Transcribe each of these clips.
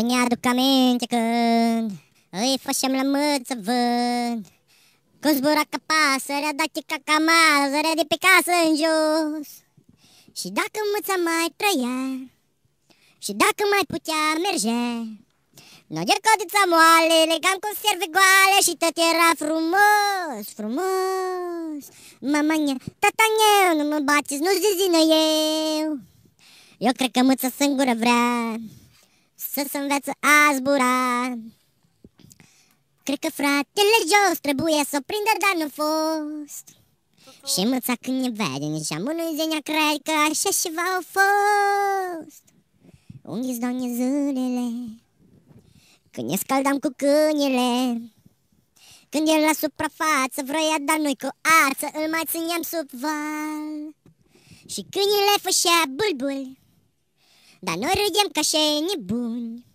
Îmi aduc aminte când Îi făceam la mâță vânt Cum zbura ca pasărea Dacă ca camazărea de pe casă în jos Și dacă mâța mai trăia Și dacă mai putea merge Noi codița moale Legam serve goale Și tot era frumos, frumos Mama tata nu mă bateți, nu zizină eu Eu cred că mâța singură vrea să se învețe a zbura. Cred că fratele jos trebuie să o prindă, dar nu fost. Și mâța când ne vede, nici amânui zinea cred că așa și v-au fost. unde doamne zânele, când ne scaldam cu câinele, când el la suprafață vroia, dar noi cu arță îl mai țineam sub val. Și câinile fășea bulbul. Dar noi râdem ca și nebuni.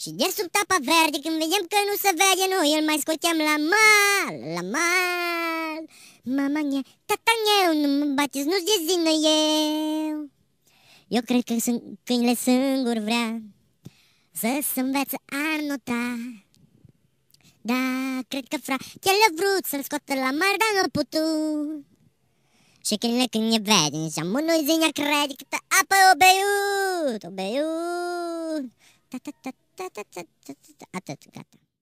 Și de sub tapa verde când vedem că nu se vede Noi îl mai scoteam la mal, la mal Mama ne, tata ne, nu mă bateți, nu-ți dezină eu Eu cred că sunt, câinile singur vrea Să se învețe a nota Da, cred că fratele a vrut să-l scoată la mar dar nu a putut Şekillikini vereceğim. Bunu izine kredi apa obeyut. Obeyut. Ta ta ta ta ta ta ta ta ta ta ta ta